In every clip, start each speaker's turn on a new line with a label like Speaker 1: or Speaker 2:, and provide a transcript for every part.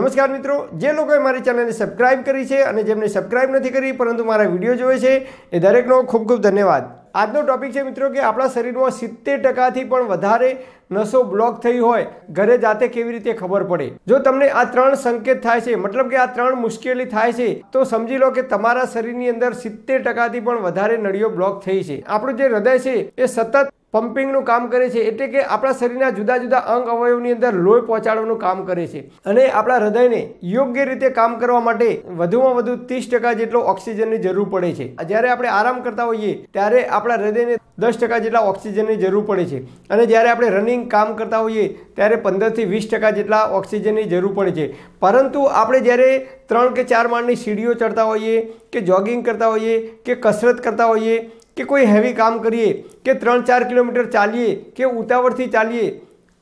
Speaker 1: નમસ્કાર મિત્રો જે લોકોએ મારી ચેનલને સબસ્ક્રાઇબ કરી છે અને જેમને સબસ્ક્રાઇબ નથી કરી પરંતુ મારા વિડીયો જોવે છે એ દરેકનો ખૂબ ખૂબ ધન્યવાદ આજનો ટોપિક છે મિત્રો કે આપણા શરીરમાં સિત્તેર ટકાથી પણ વધારે નસો બ્લોક થઈ હોય ઘરે જાતે કેવી રીતે ખબર પડે જો તમને આ ત્રણ સંકેત થાય છે મતલબ કે આ ત્રણ મુશ્કેલી થાય છે તો સમજી લો કે તમારા શરીરની અંદર સિત્તેર ટકાથી પણ વધારે નળીઓ બ્લોક થઈ છે આપણું જે હૃદય છે એ સતત પમ્પિંગનું કામ કરે છે એટલે કે આપણા શરીરના જુદા જુદા અંગ અવયવની અંદર લોહી પહોંચાડવાનું કામ કરે છે અને આપણા હૃદયને યોગ્ય રીતે કામ કરવા માટે વધુમાં વધુ ત્રીસ ટકા જેટલો ઓક્સિજનની જરૂર પડે છે જ્યારે આપણે આરામ કરતા હોઈએ ત્યારે આપણા હૃદયને દસ ટકા જેટલા ઓક્સિજનની જરૂર પડે છે અને જ્યારે આપણે રનિંગ મોર્નિંગ કામ કરતા હોઈએ ત્યારે પંદરથી વીસ ટકા જેટલા ઓક્સિજનની જરૂર પડે છે પરંતુ આપણે જ્યારે ત્રણ કે ચાર માળની સીડીઓ ચડતા હોઈએ કે જોગિંગ કરતા હોઈએ કે કસરત કરતા હોઈએ કે કોઈ હેવી કામ કરીએ કે ત્રણ ચાર કિલોમીટર ચાલીએ કે ઉતાવળથી ચાલીએ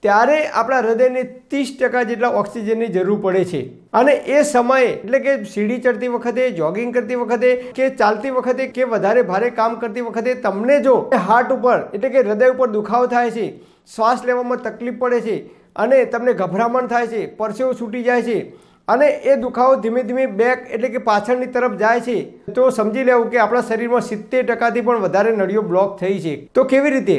Speaker 1: ત્યારે આપણા હૃદયને ત્રીસ ટકા જેટલા ઓક્સિજનની જરૂર પડે છે અને એ સમયે એટલે કે સીડી ચડતી વખતે જોગિંગ કરતી વખતે કે ચાલતી વખતે કે વધારે ભારે કામ કરતી વખતે તમને જો હાર્ટ ઉપર એટલે કે હૃદય ઉપર દુખાવો થાય છે શ્વાસ લેવામાં તકલીફ પડે છે અને તમને ગભરામણ થાય છે પરસેવો છૂટી જાય છે અને એ દુખાવો ધીમે ધીમે બેક એટલે કે પાછળની તરફ જાય છે તો સમજી લેવું કે આપણા શરીરમાં સિત્તેર ટકાથી પણ વધારે નળીઓ બ્લોક થઈ છે તો કેવી રીતે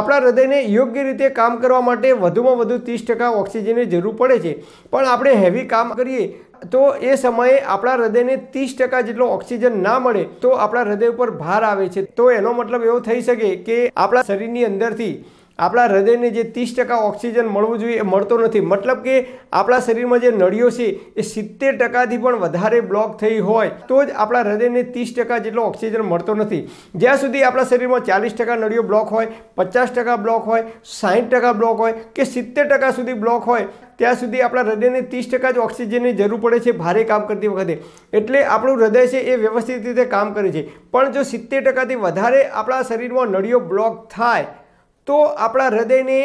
Speaker 1: આપણા હૃદયને યોગ્ય રીતે કામ કરવા માટે વધુમાં વધુ ત્રીસ ટકા ઓક્સિજનની જરૂર પડે છે પણ આપણે હેવી કામ કરીએ તો એ સમયે આપણા હૃદયને ત્રીસ ટકા જેટલો ઓક્સિજન ના મળે તો આપણા હૃદય ઉપર ભાર આવે છે તો એનો મતલબ એવો થઈ શકે કે આપણા શરીરની અંદરથી આપણા હૃદયને જે ત્રીસ ટકા ઓક્સિજન મળવું જોઈએ એ મળતો નથી મતલબ કે આપણા શરીરમાં જે નળીઓ છે એ સિત્તેર ટકાથી પણ વધારે બ્લોક થઈ હોય તો જ આપણા હૃદયને ત્રીસ ટકા જેટલો ઓક્સિજન મળતો નથી જ્યાં સુધી આપણા શરીરમાં ચાલીસ ટકા નળીઓ બ્લોક હોય પચાસ ટકા બ્લોક હોય સાહીઠ ટકા બ્લોક હોય કે સિત્તેર ટકા સુધી બ્લોક હોય ત્યાં સુધી આપણા હૃદયને ત્રીસ ટકા જ ઓક્સિજનની જરૂર પડે છે ભારે કામ કરતી વખતે એટલે આપણું હૃદય છે એ વ્યવસ્થિત રીતે કામ કરે છે પણ જો સિત્તેર ટકાથી વધારે આપણા શરીરમાં નળીઓ બ્લોક થાય તો આપણા હૃદયને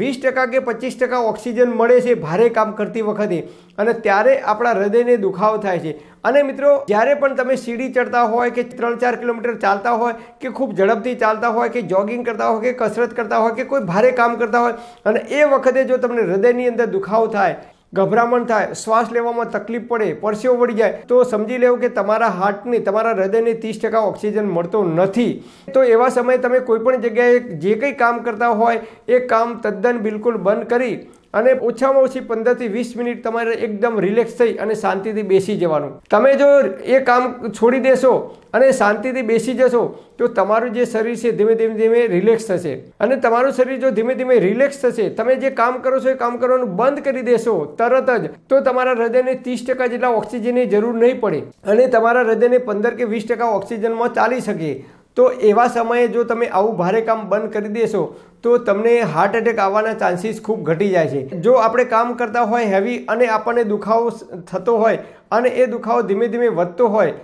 Speaker 1: વીસ ટકા કે પચીસ ટકા ઓક્સિજન મળે છે ભારે કામ કરતી વખતે અને ત્યારે આપણા હૃદયને દુખાવો થાય છે અને મિત્રો જ્યારે પણ તમે સીડી ચડતા હોય કે ત્રણ ચાર કિલોમીટર ચાલતા હોય કે ખૂબ ઝડપથી ચાલતા હોય કે જોગિંગ કરતા હોય કે કસરત કરતા હોય કે કોઈ ભારે કામ કરતા હોય અને એ વખતે જો તમને હૃદયની અંદર દુખાવો થાય ગભરામણ થાય શ્વાસ લેવામાં તકલીફ પડે પરસેવો વળી જાય તો સમજી લેવું કે તમારા હાર્ટની તમારા હૃદયને ત્રીસ ટકા ઓક્સિજન મળતો નથી તો એવા સમયે તમે કોઈપણ જગ્યાએ જે કંઈ કામ કરતા હોય એ કામ તદ્દન બિલકુલ બંધ કરી અને ઓછામાં ઓછી પંદરથી વીસ મિનિટ તમારે એકદમ રિલેક્સ થઈ અને શાંતિથી બેસી જવાનું તમે જો એ કામ છોડી દેશો અને શાંતિથી બેસી જશો તો તમારું જે શરીર છે ધીમે ધીમે ધીમે રિલેક્સ થશે અને તમારું શરીર જો ધીમે ધીમે રિલેક્સ થશે તમે જે કામ કરો છો એ કામ કરવાનું બંધ કરી દેશો તરત જ તો તમારા હૃદયને ત્રીસ ટકા જેટલા ઓક્સિજનની જરૂર નહીં પડે અને તમારા હૃદયને પંદર કે વીસ ટકા ઓક્સિજનમાં ચાલી શકે તો એવા સમયે જો તમે આવું ભારે કામ બંધ કરી દેશો તો તમને હાર્ટ એટેક આવવાના ચાન્સીસ ખૂબ ઘટી જાય છે જો આપણે કામ કરતા હોય હેવી અને આપણને દુખાવો થતો હોય અને એ દુખાવો ધીમે ધીમે વધતો હોય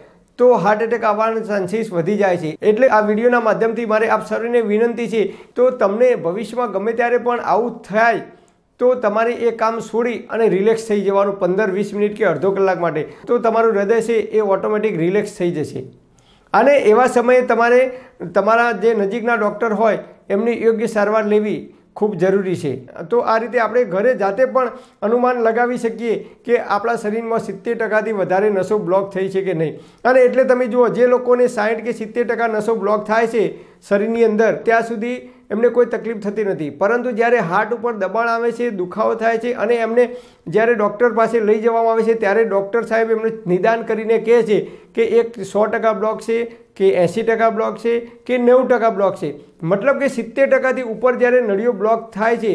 Speaker 1: તો હાર્ટ એટેક આવવાના ચાન્સીસ વધી જાય છે એટલે આ વિડીયોના માધ્યમથી મારે આપ સર્વેને વિનંતી છે તો તમને ભવિષ્યમાં ગમે ત્યારે પણ આવું થાય તો તમારે એ કામ છોડી અને રિલેક્સ થઈ જવાનું પંદર વીસ મિનિટ કે અડધો કલાક માટે તો તમારું હૃદય છે એ ઓટોમેટિક રિલેક્સ થઈ જશે અને એવા સમયે તમારે તમારા જે નજીકના ડૉક્ટર હોય એમની યોગ્ય સારવાર લેવી ખૂબ જરૂરી છે તો આ રીતે આપણે ઘરે જાતે પણ અનુમાન લગાવી શકીએ કે આપણા શરીરમાં સિત્તેર ટકાથી વધારે નસો બ્લોક થઈ છે કે નહીં અને એટલે તમે જુઓ જે લોકોને સાઠ કે સિત્તેર ટકા નસો બ્લોક થાય છે શરીરની અંદર ત્યાં સુધી એમને કોઈ તકલીફ થતી નથી પરંતુ જ્યારે હાર્ટ ઉપર દબાણ આવે છે દુખાવો થાય છે અને એમને જ્યારે ડૉક્ટર પાસે લઈ જવામાં આવે છે ત્યારે ડૉક્ટર સાહેબ એમને નિદાન કરીને કહે છે કે એક સો ટકા બ્લોક છે કે એંસી ટકા બ્લોક છે કે નેવું ટકા બ્લોક છે મતલબ કે સિત્તેર ટકાથી ઉપર જ્યારે નળીઓ બ્લોક થાય છે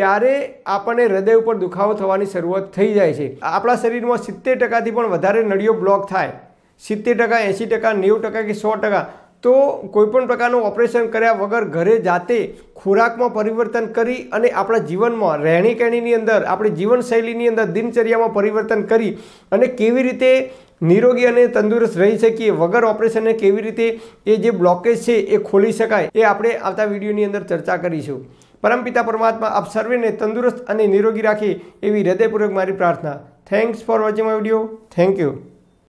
Speaker 1: ત્યારે આપણને હૃદય ઉપર દુખાવો થવાની શરૂઆત થઈ જાય છે આપણા શરીરમાં સિત્તેર ટકાથી પણ વધારે નળીઓ બ્લોક થાય સિત્તેર ટકા એંસી ટકા નેવું ટકા કે સો ટકા તો કોઈપણ પ્રકારનું ઓપરેશન કર્યા વગર ઘરે જાતે ખોરાકમાં પરિવર્તન કરી અને આપણા જીવનમાં રહેણી કહેણીની અંદર આપણી જીવનશૈલીની અંદર દિનચર્યામાં પરિવર્તન કરી અને કેવી રીતે નિરોગી અને તંદુરસ્ત રહી શકીએ વગર ઓપરેશનને કેવી રીતે એ જે બ્લોકેજ છે એ ખોલી શકાય એ આપણે આવતા વિડીયોની અંદર ચર્ચા કરીશું પરમપિતા પરમાત્મા આપ સર્વેને તંદુરસ્ત અને નિરોગી રાખે એવી હૃદયપૂર્વક મારી પ્રાર્થના thanks for watching my video thank you